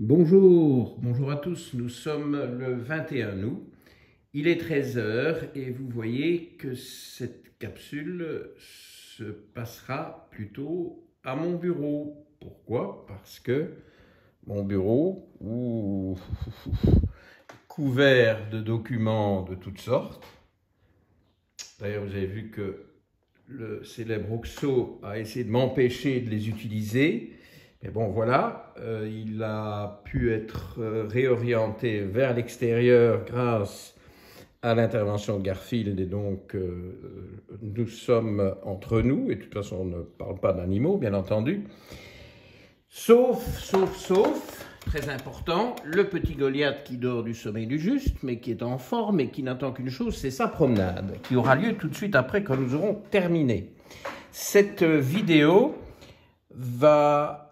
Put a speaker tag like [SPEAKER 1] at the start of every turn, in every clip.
[SPEAKER 1] Bonjour, bonjour à tous, nous sommes le 21 août, il est 13h et vous voyez que cette capsule se passera plutôt à mon bureau. Pourquoi Parce que mon bureau, couvert de documents de toutes sortes. D'ailleurs, vous avez vu que le célèbre Oxo a essayé de m'empêcher de les utiliser. Mais bon, voilà, euh, il a pu être euh, réorienté vers l'extérieur grâce à l'intervention de Garfield. Et donc, euh, nous sommes entre nous. Et de toute façon, on ne parle pas d'animaux, bien entendu. Sauf, sauf, sauf, très important, le petit Goliath qui dort du sommeil du juste, mais qui est en forme et qui n'attend qu'une chose, c'est sa promenade, qui aura lieu tout de suite après quand nous aurons terminé. Cette vidéo va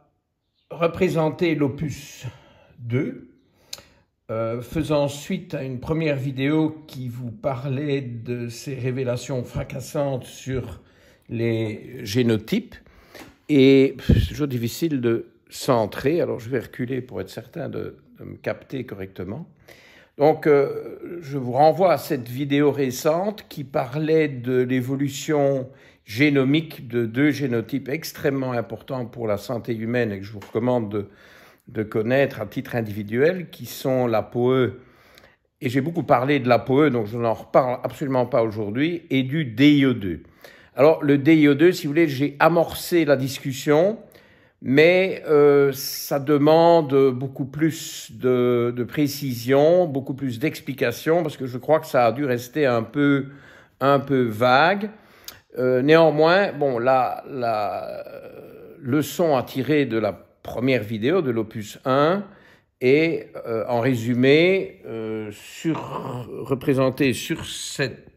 [SPEAKER 1] représenter l'opus 2, euh, faisant suite à une première vidéo qui vous parlait de ces révélations fracassantes sur les génotypes. Et c'est toujours difficile de centrer, alors je vais reculer pour être certain de, me capter correctement. Donc euh, je vous renvoie à cette vidéo récente qui parlait de l'évolution génomique de deux génotypes extrêmement importants pour la santé humaine et que je vous recommande de, connaître à titre individuel, qui sont la POE, et j'ai beaucoup parlé de la POE, donc je n'en reparle absolument pas aujourd'hui, et du dio 2 Alors le dio 2 si vous voulez, j'ai amorcé la discussion, mais euh, ça demande beaucoup plus de, précision, beaucoup plus d'explications, parce que je crois que ça a dû rester un peu, un peu vague. Euh, néanmoins, la, euh, leçon à tirer de la première vidéo de l'opus 1 est, euh, en résumé, sur, représentée sur cette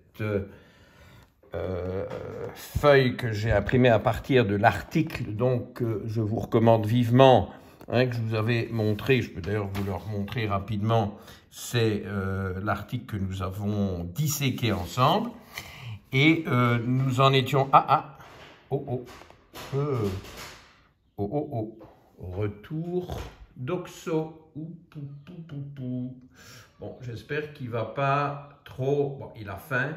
[SPEAKER 1] feuille que j'ai imprimée à partir de l'article, donc je vous recommande vivement, hein, que je vous avais montré, je peux d'ailleurs vous le remontrer rapidement, c'est l'article que nous avons disséqué ensemble. Et euh, nous en étions... Ah, ah Oh, oh euh, oh, oh, oh, Retour d'Oxo. Bon, j'espère qu'il va pas trop... Bon, il a faim.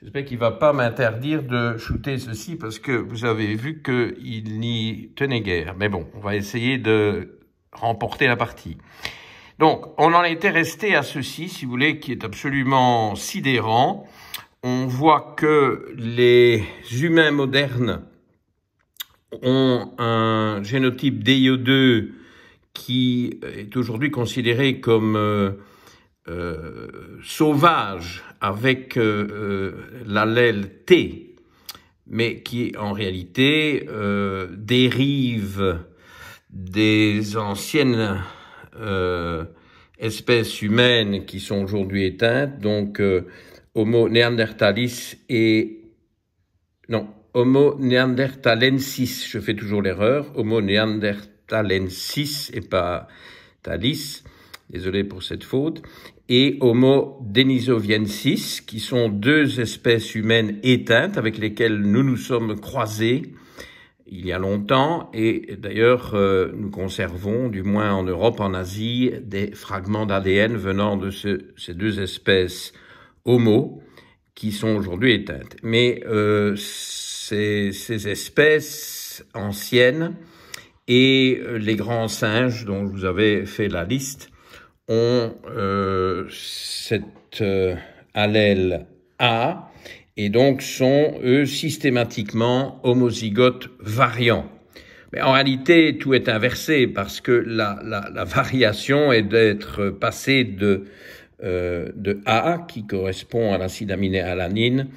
[SPEAKER 1] J'espère qu'il va pas m'interdire de shooter ceci parce que vous avez vu qu'il n'y tenait guère. Mais bon, on va essayer de remporter la partie. Donc, on en était resté à ceci, si vous voulez, qui est absolument sidérant on voit que les humains modernes ont un génotype DIO2 e qui est aujourd'hui considéré comme euh, euh, sauvage avec euh, l'allèle T, mais qui en réalité dérive des anciennes espèces humaines qui sont aujourd'hui éteintes, donc Homo neandertalis et... Non, Homo neanderthalensis, je fais toujours l'erreur, Homo neanderthalensis et pas thalis, désolé pour cette faute, et Homo denisoviensis, qui sont deux espèces humaines éteintes avec lesquelles nous nous sommes croisés il y a longtemps, et d'ailleurs euh, nous conservons, du moins en Europe, en Asie, des fragments d'ADN venant de ces deux espèces homo, qui sont aujourd'hui éteintes. Mais euh, ces, espèces anciennes et euh, les grands singes dont je vous avais fait la liste ont euh, cette euh, allèle A et donc sont eux systématiquement homozygotes variants. Mais en réalité, tout est inversé parce que la, la variation est d'être passé de euh, de A, qui correspond à l'acide aminé alanine,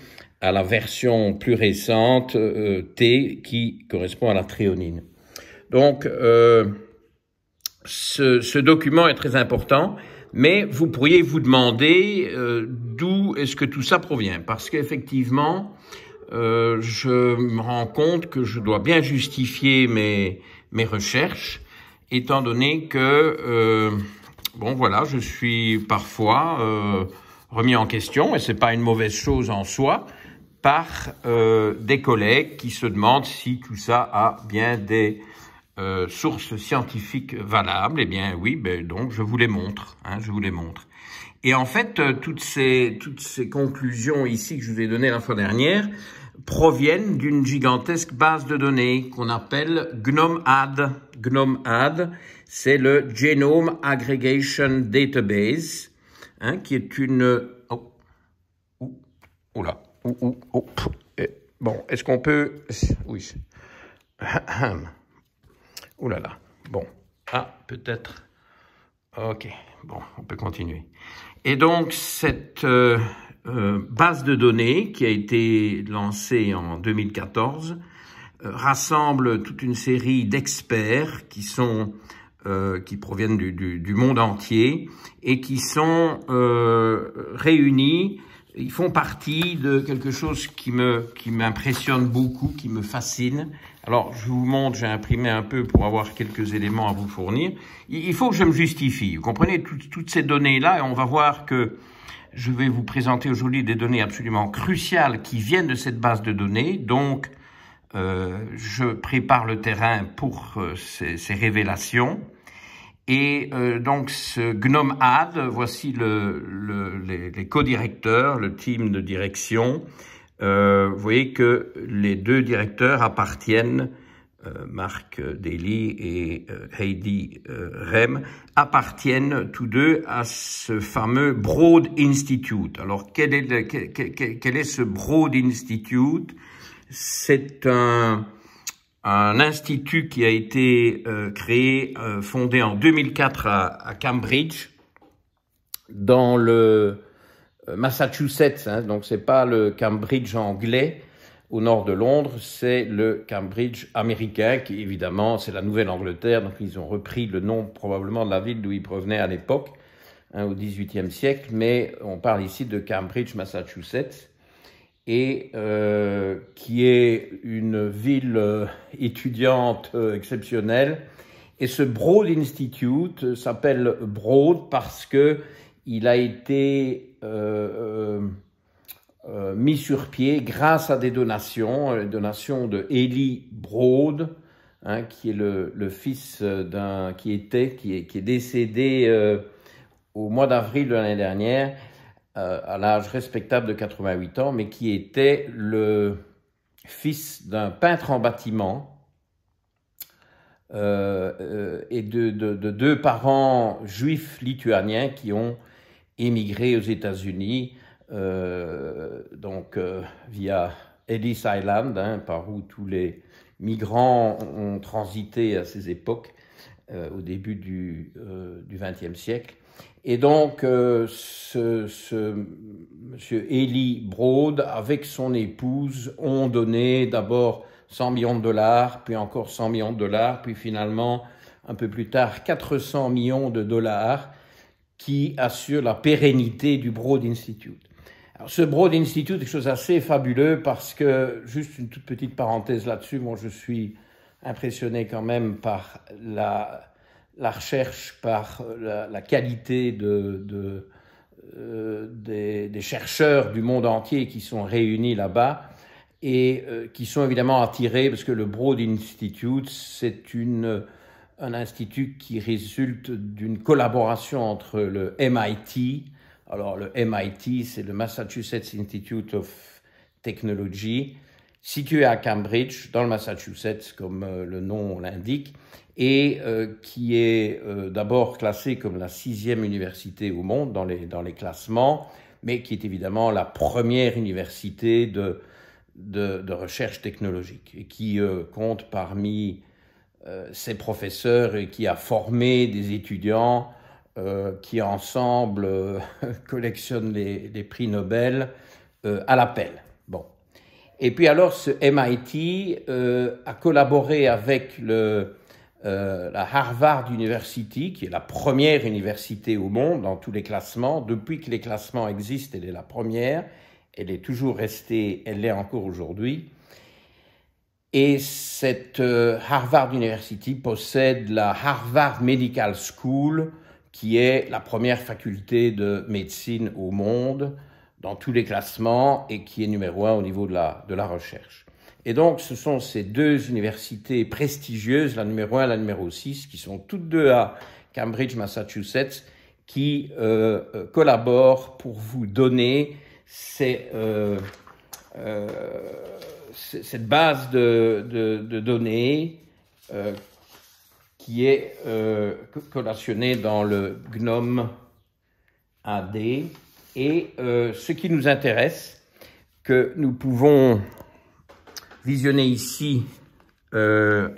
[SPEAKER 1] à la version plus récente euh, T qui correspond à la tréonine. Donc, euh, ce, document est très important, mais vous pourriez vous demander d'où est-ce que tout ça provient, parce qu'effectivement, je me rends compte que je dois bien justifier mes, mes recherches, étant donné que bon voilà, je suis parfois euh, remis en question, et ce n'est pas une mauvaise chose en soi, par euh, des collègues qui se demandent si tout ça a bien des euh, sources scientifiques valables. Eh bien oui, ben, donc je vous les montre, hein, je vous les montre. Et en fait, toutes ces, toutes ces conclusions ici que je vous ai données la fois dernière proviennent d'une gigantesque base de données qu'on appelle GNOME-AD c'est le Genome Aggregation Database, hein, qui est une... Oh, là, oh, eh, Bon, est-ce qu'on peut... Oui. oh là là. Bon. Ah, peut-être... Ok, bon, on peut continuer. Et donc, cette euh, euh, base de données qui a été lancée en 2014 euh, rassemble toute une série d'experts qui sont euh, qui proviennent du, du, du, monde entier et qui sont euh, réunis. Ils font partie de quelque chose qui me qui m'impressionne beaucoup, qui me fascine. Alors, je vous montre, j'ai imprimé un peu pour avoir quelques éléments à vous fournir. Il faut que je me justifie. Vous comprenez toutes ces données-là, et on va voir que je vais vous présenter aujourd'hui des données absolument cruciales qui viennent de cette base de données. Donc, euh, je prépare le terrain pour euh, ces, ces révélations. Et euh, donc ce Gnome Ad, voici le, le, les, les co-directeurs, le team de direction. Euh, vous voyez que les deux directeurs appartiennent, euh, Marc Daly et euh, Heidi Rem, appartiennent tous deux à ce fameux Broad Institute. Alors quel est, quel, quel est ce Broad Institute C'est un un institut qui a été euh, créé, euh, fondé en 2004 à, Cambridge, dans le euh, Massachusetts. Hein. donc c'est pas le Cambridge anglais au nord de Londres, c'est le Cambridge américain, qui évidemment c'est la Nouvelle-Angleterre. Donc ils ont repris le nom probablement de la ville d'où ils provenaient à l'époque, hein, au XVIIIe siècle. Mais on parle ici de Cambridge, Massachusetts et euh, qui est une ville euh, étudiante euh, exceptionnelle. Et ce Broad Institute s'appelle Broad parce que il a été mis sur pied grâce à des donations, les donations de Eli Broad, hein, qui est le, fils d'un qui était qui est, qui est décédé au mois d'avril de l'année dernière euh, à l'âge respectable de 88 ans, mais qui était le fils d'un peintre en bâtiment euh, euh, et de, deux parents juifs lituaniens qui ont émigré aux États-Unis, donc via Ellis Island, hein, par où tous les migrants ont transité à ces époques, au début du XXe siècle. Et donc, euh, ce, monsieur Eli Broad, avec son épouse, ont donné d'abord 100 millions de dollars, puis encore 100 millions de dollars, puis finalement, un peu plus tard, 400 millions de dollars qui assurent la pérennité du Broad Institute. Alors, ce Broad Institute est quelque chose assez fabuleux parce que, juste une toute petite parenthèse là-dessus, moi je suis impressionné quand même par la, la recherche par euh, la, qualité de, euh, des, chercheurs du monde entier qui sont réunis là-bas et euh, qui sont évidemment attirés parce que le Broad Institute, c'est un institut qui résulte d'une collaboration entre le MIT, alors le MIT, c'est le Massachusetts Institute of Technology, située à Cambridge, dans le Massachusetts, comme euh, le nom l'indique, et euh, qui est euh, d'abord classée comme la sixième université au monde dans les, classements, mais qui est évidemment la première université de, recherche technologique, et qui compte parmi ses professeurs et qui a formé des étudiants qui ensemble collectionnent les, les, prix Nobel à l'appel. Et puis alors, ce MIT euh, a collaboré avec euh, la Harvard University, qui est la première université au monde dans tous les classements. Depuis que les classements existent, elle est la première. Elle est toujours restée, elle l'est encore aujourd'hui. Et cette euh, Harvard University possède la Harvard Medical School, qui est la première faculté de médecine au monde dans tous les classements et qui est numéro un au niveau de la, de la recherche. Et donc, ce sont ces deux universités prestigieuses, la numéro 1 et la numéro 6, qui sont toutes deux à Cambridge, Massachusetts, qui euh, euh, collaborent pour vous donner euh, cette base de, de données qui est collationnée dans le GNOME AD, et euh, ce qui nous intéresse, que nous pouvons visionner ici, euh,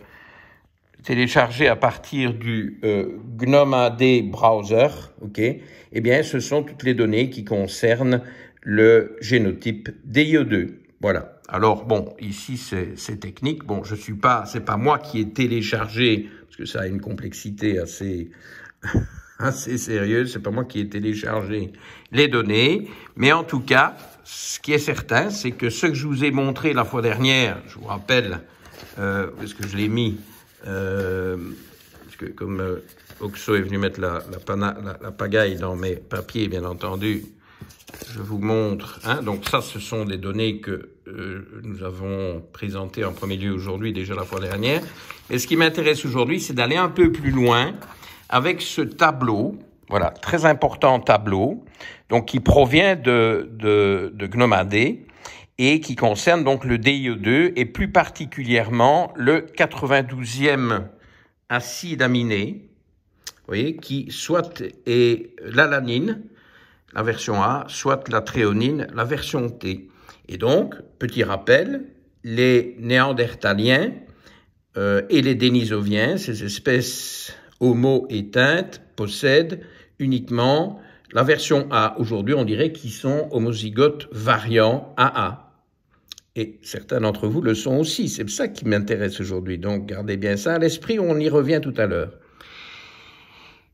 [SPEAKER 1] télécharger à partir du GnomAD euh, GNOME AD browser, ok, eh bien, ce sont toutes les données qui concernent le génotype dio 2 Voilà. Alors bon, ici c'est technique. Bon, je suis pas, c'est pas moi qui ai téléchargé parce que ça a une complexité assez c'est sérieux, c'est pas moi qui ai téléchargé les données, mais en tout cas, ce qui est certain, c'est que ce que je vous ai montré la fois dernière, je vous rappelle, euh, parce que je l'ai mis, euh, parce que comme euh, Oxo est venu mettre la, la, la, pagaille dans mes papiers, bien entendu, je vous montre, hein, donc ça, ce sont des données que euh, nous avons présentées en premier lieu aujourd'hui, déjà la fois dernière, et ce qui m'intéresse aujourd'hui, c'est d'aller un peu plus loin, avec ce tableau, voilà, très important tableau, donc qui provient de, de, Gnomadé et qui concerne donc le dio 2 e et plus particulièrement le 92e acide aminé, voyez, qui soit est l'alanine, la version A, soit la tréonine, la version T. Et donc, petit rappel, les néandertaliens euh, et les dénisoviens, ces espèces homo éteinte possède uniquement la version A. Aujourd'hui, on dirait qu'ils sont homozygotes variant AA. Et certains d'entre vous le sont aussi. C'est ça qui m'intéresse aujourd'hui. Donc, gardez bien ça à l'esprit. On y revient tout à l'heure.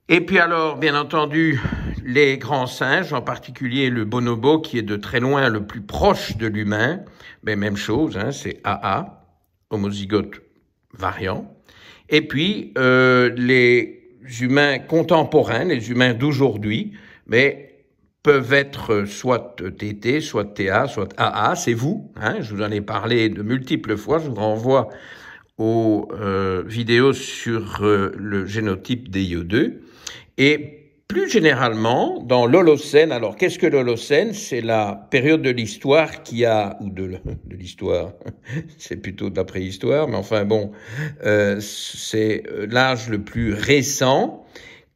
[SPEAKER 1] Et puis alors, bien entendu, les grands singes, en particulier le bonobo, qui est de très loin le plus proche de l'humain, mais même chose, hein, c'est AA, homozygote variant. Et puis, euh, les humains contemporains, les humains d'aujourd'hui, mais peuvent être euh, soit TT, soit TA, soit AA, c'est vous. Hein, je vous en ai parlé de multiples fois, je vous renvoie aux euh, vidéos sur le génotype io 2 Et plus généralement, dans l'Holocène, alors qu'est-ce que l'Holocène C'est la période de l'histoire qui a, ou de, l'histoire, c'est plutôt de la préhistoire, mais enfin bon, euh, c'est euh, l'âge le plus récent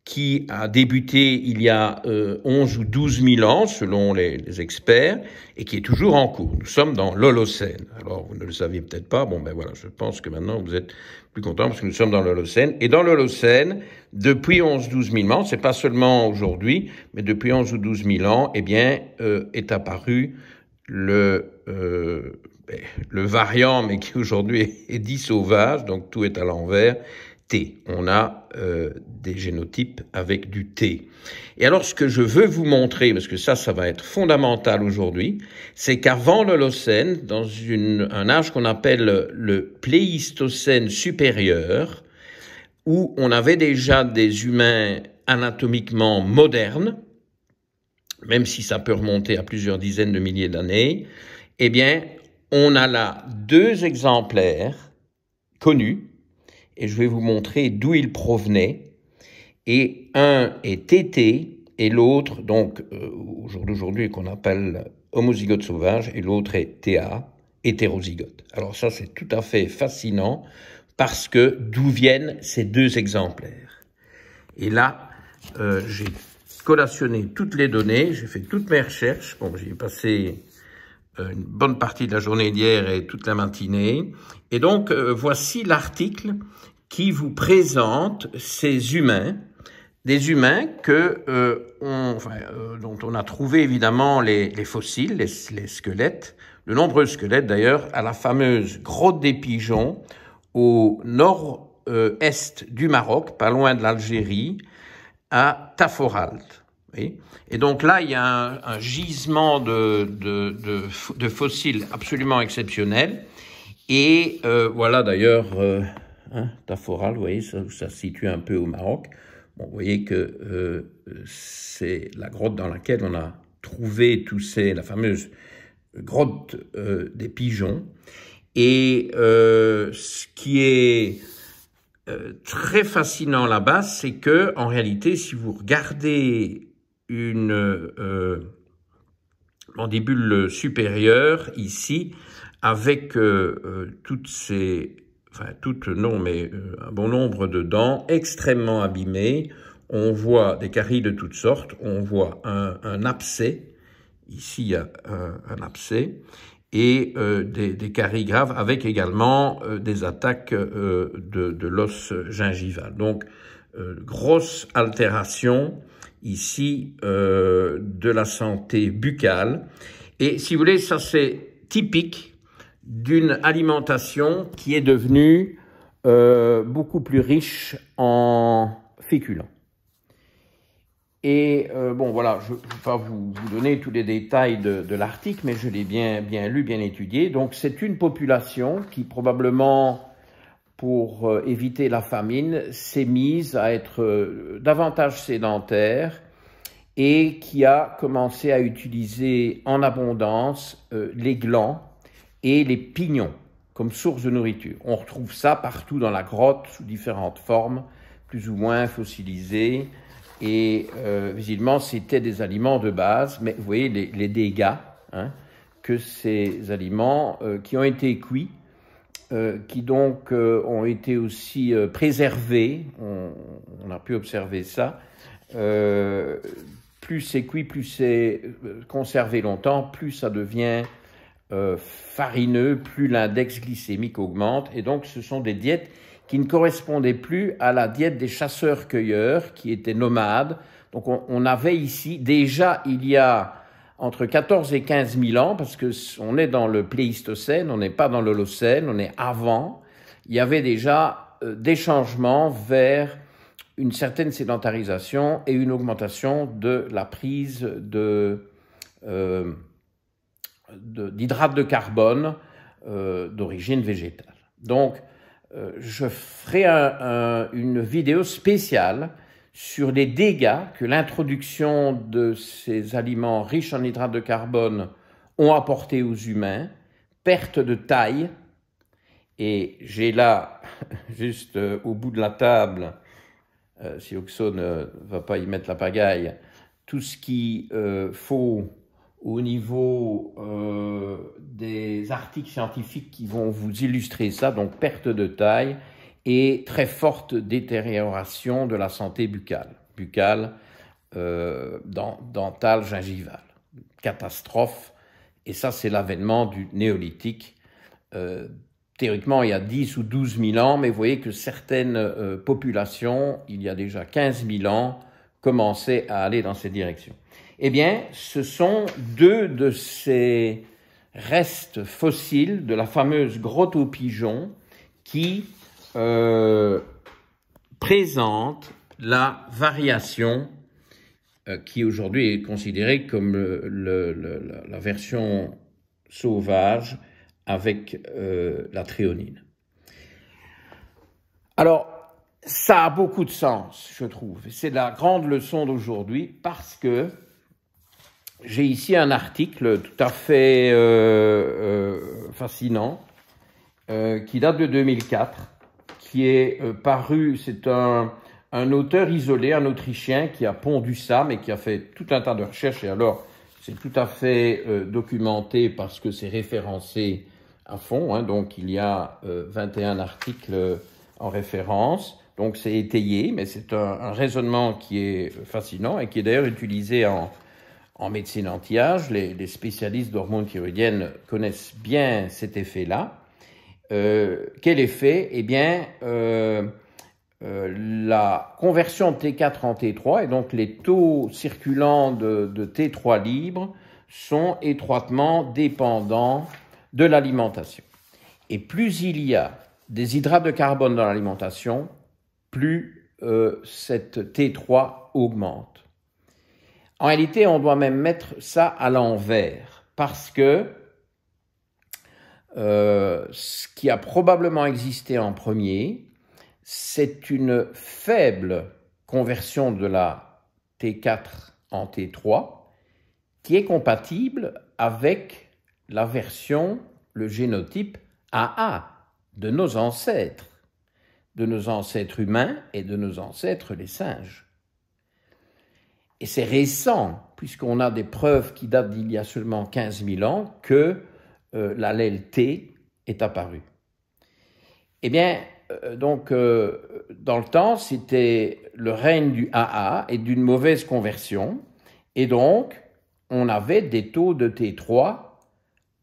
[SPEAKER 1] qui a débuté il y a 11 euh, ou 12 000 ans, selon les, experts, et qui est toujours en cours. Nous sommes dans l'Holocène. Alors, vous ne le saviez peut-être pas, bon ben voilà, je pense que maintenant vous êtes plus content parce que nous sommes dans l'Holocène. Et dans l'Holocène, depuis 11 12 000 ans, c'est pas seulement aujourd'hui, mais depuis 11 ou 12 000 ans, eh bien, euh, est apparu le... Euh, ben, le variant, mais qui aujourd'hui est dit sauvage, donc tout est à l'envers, on a euh, des génotypes avec du T. Et alors, ce que je veux vous montrer, parce que ça, ça va être fondamental aujourd'hui, c'est qu'avant l'Holocène, dans un âge qu'on appelle le Pléistocène supérieur, où on avait déjà des humains anatomiquement modernes, même si ça peut remonter à plusieurs dizaines de milliers d'années, eh bien, on a là deux exemplaires connus et je vais vous montrer d'où ils provenaient. Et un est T.T. et l'autre, donc euh, au jour d'aujourd'hui qu'on appelle homozygote sauvage, et l'autre est TA, hétérozygote. Alors ça c'est tout à fait fascinant parce que d'où viennent ces deux exemplaires. Et là, euh, j'ai collationné toutes les données, j'ai fait toutes mes recherches, bon, j'ai passé euh, une bonne partie de la journée d'hier et toute la matinée. Et donc, euh, voici l'article qui vous présente ces humains, des humains que, euh, dont on a trouvé évidemment les, fossiles, les, squelettes, de nombreux squelettes d'ailleurs, à la fameuse grotte des pigeons au nord-est du Maroc, pas loin de l'Algérie, à Taforalt. Et donc là, il y a un, gisement de, fossiles absolument exceptionnel. Et euh, voilà d'ailleurs euh, hein, ta forale, Taforal, vous voyez, ça, se situe un peu au Maroc. Bon, vous voyez que euh, c'est la grotte dans laquelle on a trouvé tous la fameuse grotte des pigeons. Et ce qui est très fascinant là-bas, c'est que en réalité, si vous regardez une euh, mandibule supérieure ici, avec euh, euh, toutes ces, enfin toutes non, mais un bon nombre de dents extrêmement abîmées. On voit des caries de toutes sortes, on voit un, abcès, ici il y a un, abcès, et des, caries graves avec également des attaques de, de l'os gingival. Donc, grosse altération ici euh, de la santé buccale. Et si vous voulez, ça c'est typique d'une alimentation qui est devenue euh, beaucoup plus riche en féculents. Et euh, bon, voilà, je ne vais pas vous, vous, donner tous les détails de, de l'article, mais je l'ai bien, bien lu, bien étudié. Donc, c'est une population qui probablement pour euh, éviter la famine, s'est mise à être euh, davantage sédentaire et qui a commencé à utiliser en abondance euh, les glands et les pignons comme source de nourriture. On retrouve ça partout dans la grotte sous différentes formes, plus ou moins fossilisées, et visiblement c'était des aliments de base, mais vous voyez les, dégâts hein, que ces aliments qui ont été cuits euh, qui donc euh, ont été aussi euh, préservés, on, a pu observer ça, plus c'est cuit, plus c'est conservé longtemps, plus ça devient farineux, plus l'index glycémique augmente, et donc ce sont des diètes qui ne correspondaient plus à la diète des chasseurs-cueilleurs, qui étaient nomades. Donc on avait ici, déjà il y a entre 14 et 15 000 ans, parce que on est dans le Pléistocène, on n'est pas dans l'Holocène, on est avant, il y avait déjà euh, des changements vers une certaine sédentarisation et une augmentation de la prise de, euh, d'hydrates de, carbone euh, d'origine végétale. Donc, je ferai une vidéo spéciale sur les dégâts que l'introduction de ces aliments riches en hydrates de carbone ont apporté aux humains, perte de taille, et j'ai là, juste euh, au bout de la table, euh, si Oxo ne euh, va pas y mettre la pagaille, tout ce qu'il faut au niveau des articles scientifiques qui vont vous illustrer ça, donc perte de taille, et très forte détérioration de la santé buccale, buccale, euh, dentale, gingivale. Catastrophe. Et ça, c'est l'avènement du néolithique. Euh, théoriquement, il y a 10 ou 12 000 ans, mais vous voyez que certaines euh, populations, il y a déjà 15 000 ans, commençaient à aller dans cette direction. Eh bien, ce sont deux de ces restes fossiles de la fameuse grotte aux pigeons qui euh, présente la variation euh, qui aujourd'hui est considérée comme la version sauvage avec euh, la tréonine. Alors, ça a beaucoup de sens, je trouve. C'est la grande leçon d'aujourd'hui parce que j'ai ici un article tout à fait fascinant qui date de 2004 qui est euh, paru, c'est un, un auteur isolé, un Autrichien qui a pondu ça, mais qui a fait tout un tas de recherches. Et alors, c'est tout à fait euh, documenté parce que c'est référencé à fond. Hein. donc, il y a 21 euh, articles en référence. Donc, c'est étayé, mais c'est un, raisonnement qui est fascinant et qui est d'ailleurs utilisé en, en médecine anti-âge. Les, les, spécialistes d'hormones thyroïdiennes connaissent bien cet effet-là euh, quel effet Eh bien, euh, euh, la conversion de T4 en T3, et donc les taux circulants de, T3 libre, sont étroitement dépendants de l'alimentation. Et plus il y a des hydrates de carbone dans l'alimentation, plus euh, cette T3 augmente. En réalité, on doit même mettre ça à l'envers, parce que euh, ce qui a probablement existé en premier, c'est une faible conversion de la T4 en T3 qui est compatible avec la version, le génotype AA de nos ancêtres, de nos ancêtres humains et de nos ancêtres les singes. Et c'est récent, puisqu'on a des preuves qui datent d'il y a seulement 15 000 ans, que euh, l'allèle T est apparue. Eh bien, euh, donc, euh, dans le temps, c'était le règne du AA et d'une mauvaise conversion. Et donc, on avait des taux de T3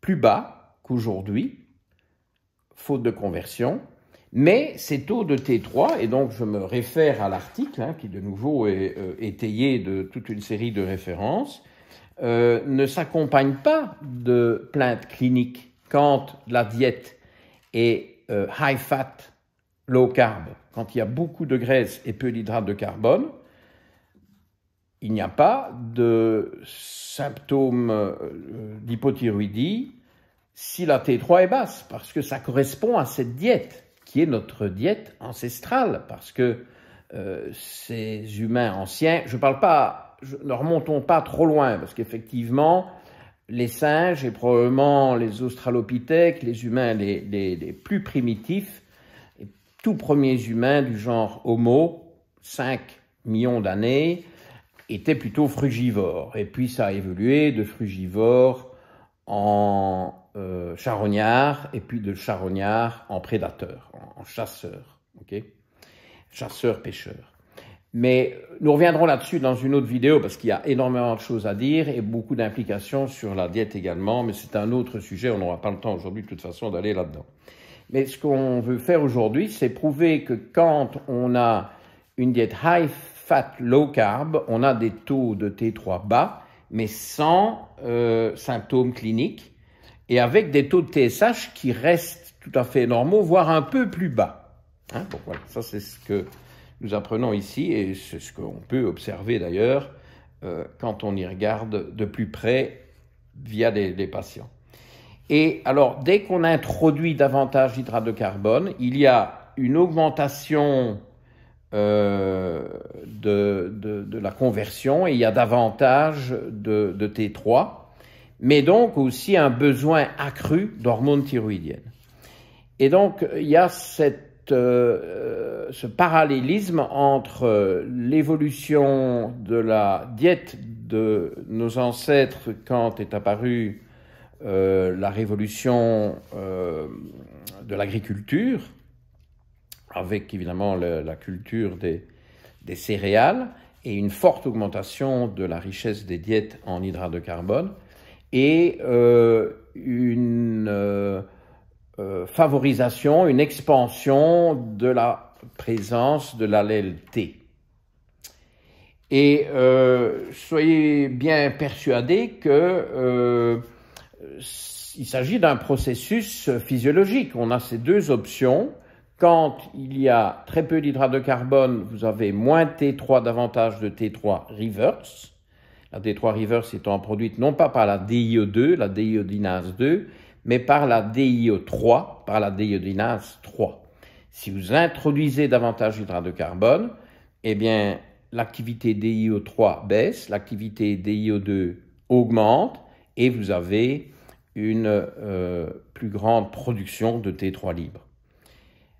[SPEAKER 1] plus bas qu'aujourd'hui, faute de conversion. Mais ces taux de T3, et donc je me réfère à l'article, hein, qui de nouveau est étayé de toute une série de références, euh, ne s'accompagne pas de plaintes cliniques quand la diète est euh, high fat, low carb, quand il y a beaucoup de graisse et peu d'hydrates de carbone, il n'y a pas de symptômes euh, d'hypothyroïdie si la T3 est basse, parce que ça correspond à cette diète qui est notre diète ancestrale, parce que ces humains anciens, je ne parle pas ne remontons pas trop loin, parce qu'effectivement, les singes et probablement les australopithèques, les humains les, plus primitifs, les tout premiers humains du genre Homo, 5 millions d'années, étaient plutôt frugivores. Et puis ça a évolué de frugivores en euh, charognards et puis de charognards en prédateurs, en, en chasseurs, ok chasseurs-pêcheurs. Mais nous reviendrons là-dessus dans une autre vidéo parce qu'il y a énormément de choses à dire et beaucoup d'implications sur la diète également, mais c'est un autre sujet, on n'aura pas le temps aujourd'hui de toute façon d'aller là-dedans. Mais ce qu'on veut faire aujourd'hui, c'est prouver que quand on a une diète high fat, low carb, on a des taux de T3 bas, mais sans euh, symptômes cliniques et avec des taux de TSH qui restent tout à fait normaux, voire un peu plus bas. Hein? voilà, ça c'est ce que nous apprenons ici, et c'est ce qu'on peut observer d'ailleurs euh, quand on y regarde de plus près via des, patients. Et alors, dès qu'on introduit davantage d'hydrates de carbone, il y a une augmentation euh, de, la conversion et il y a davantage de, de T3, mais donc aussi un besoin accru d'hormones thyroïdiennes. Et donc, il y a cette euh, euh, ce parallélisme entre euh, l'évolution de la diète de nos ancêtres quand est apparue la révolution de l'agriculture, avec évidemment la culture des, des, céréales et une forte augmentation de la richesse des diètes en hydrates de carbone, et une euh, favorisation, une expansion de la présence de l'allèle T. Et euh, soyez bien persuadés que euh, s'agit d'un processus physiologique. On a ces deux options. Quand il y a très peu d'hydrates de carbone, vous avez moins T3 davantage de T3 reverse. La T3 reverse étant produite non pas par la dio 2 e la diodinase e 2, mais par la dio 3 par la diodinase 3. Si vous introduisez davantage d'hydrate de carbone, eh bien, l'activité DIO3 baisse, l'activité DIO2 augmente et vous avez une euh, plus grande production de T3 libre.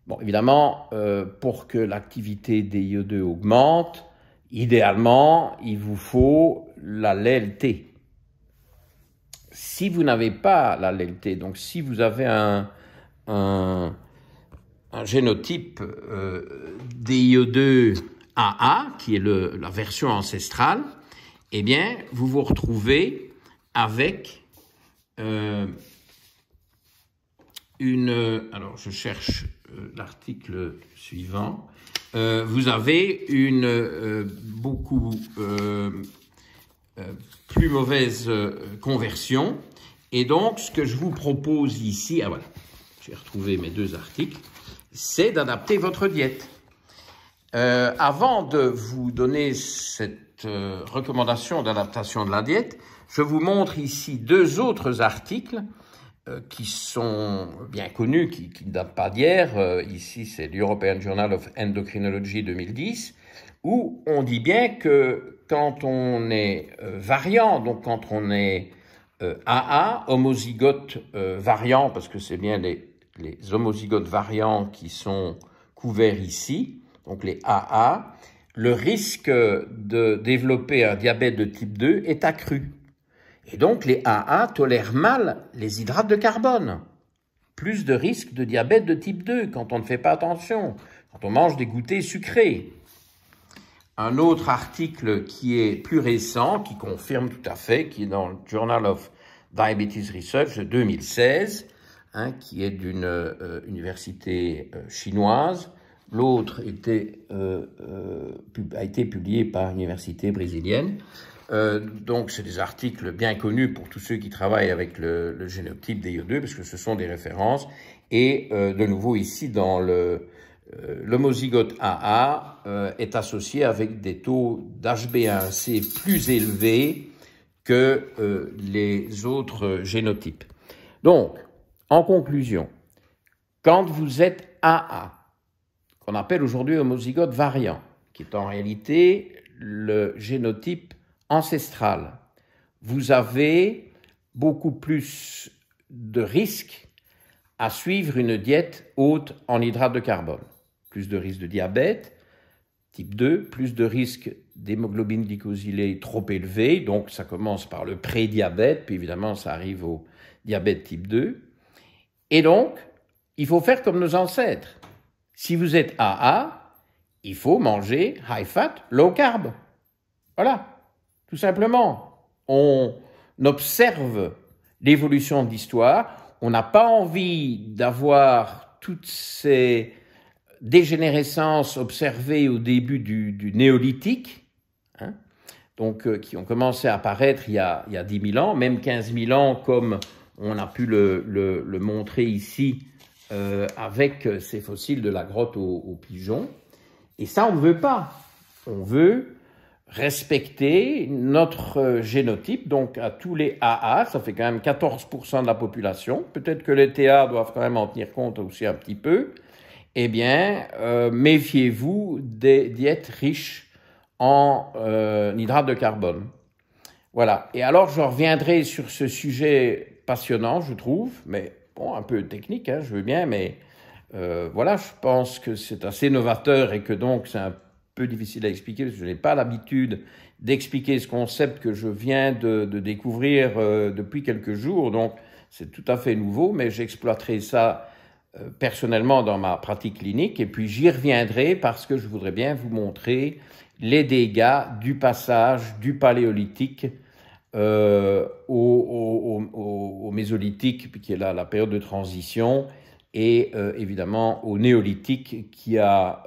[SPEAKER 1] Bon, évidemment, euh, pour que l'activité DIO2 augmente, idéalement, il vous faut la LLT, si vous n'avez pas la LLT, donc si vous avez un, génotype dio 2 aa qui est la version ancestrale, eh bien, vous vous retrouvez avec euh, une... Alors, je cherche euh, l'article suivant. Euh, vous avez une beaucoup euh, plus mauvaise euh, conversion. Et donc, ce que je vous propose ici, ah, voilà, j'ai retrouvé mes deux articles, c'est d'adapter votre diète. Euh, avant de vous donner cette recommandation d'adaptation de la diète, je vous montre ici deux autres articles qui sont bien connus, qui, qui ne datent pas d'hier. ici, c'est l'European Journal of Endocrinology 2010 où on dit bien que quand on est euh, variant, donc quand on est AA, euh, homozygote euh, variant, parce que c'est bien les, homozygotes variants qui sont couverts ici, donc les AA, le risque de développer un diabète de type 2 est accru. Et donc les AA tolèrent mal les hydrates de carbone. Plus de risque de diabète de type 2 quand on ne fait pas attention, quand on mange des goûters sucrés un autre article qui est plus récent, qui confirme tout à fait, qui est dans le Journal of Diabetes Research de 2016, hein, qui est d'une euh, université euh, chinoise. L'autre euh, a été publié par une université brésilienne. donc, c'est des articles bien connus pour tous ceux qui travaillent avec le, le génotype DIO2, parce que ce sont des références. Et de nouveau, ici, dans le, euh, l'homozygote AA euh, est associé avec des taux d'HB1C plus élevés que euh, les autres génotypes. Donc, en conclusion, quand vous êtes AA, qu'on appelle aujourd'hui homozygote variant, qui est en réalité le génotype ancestral, vous avez beaucoup plus de risques à suivre une diète haute en hydrates de carbone plus de risque de diabète, type 2, plus de risque d'hémoglobine glycosylée trop élevée, donc ça commence par le pré-diabète, puis évidemment ça arrive au diabète type 2. Et donc, il faut faire comme nos ancêtres. Si vous êtes AA, il faut manger high fat, low carb. Voilà, tout simplement. On observe l'évolution de l'histoire, on n'a pas envie d'avoir toutes ces dégénérescence observée au début du, néolithique, hein, donc, euh, qui ont commencé à apparaître il y, a, 10 000 ans, même 15 000 ans, comme on a pu le, montrer ici euh, avec ces fossiles de la grotte aux, aux pigeons. Et ça, on ne veut pas. On veut respecter notre génotype, donc à tous les AA, ça fait quand même 14% de la population. Peut-être que les TA doivent quand même en tenir compte aussi un petit peu eh bien, euh, méfiez-vous des diètes riches en hydrates euh, de carbone. Voilà. Et alors, je reviendrai sur ce sujet passionnant, je trouve, mais bon, un peu technique, hein, je veux bien, mais euh, voilà, je pense que c'est assez novateur et que donc c'est un peu difficile à expliquer parce que je n'ai pas l'habitude d'expliquer ce concept que je viens de découvrir depuis quelques jours. Donc, c'est tout à fait nouveau, mais j'exploiterai ça euh, personnellement dans ma pratique clinique et puis j'y reviendrai parce que je voudrais bien vous montrer les dégâts du passage du paléolithique euh, au, mésolithique qui est là la période de transition et euh, évidemment au néolithique qui a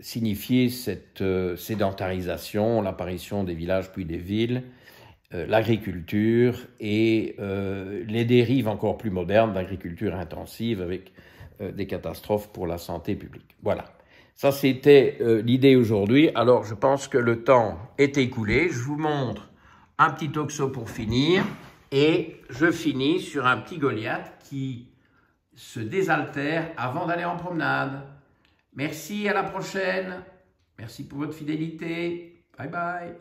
[SPEAKER 1] signifié cette sédentarisation, l'apparition des villages puis des villes euh, l'agriculture et euh, les dérives encore plus modernes d'agriculture intensive avec euh, des catastrophes pour la santé publique. Voilà. Ça, c'était l'idée aujourd'hui. Alors, je pense que le temps est écoulé. Je vous montre un petit toxo pour finir. Et je finis sur un petit Goliath qui se désaltère avant d'aller en promenade. Merci, à la prochaine. Merci pour votre fidélité. Bye bye.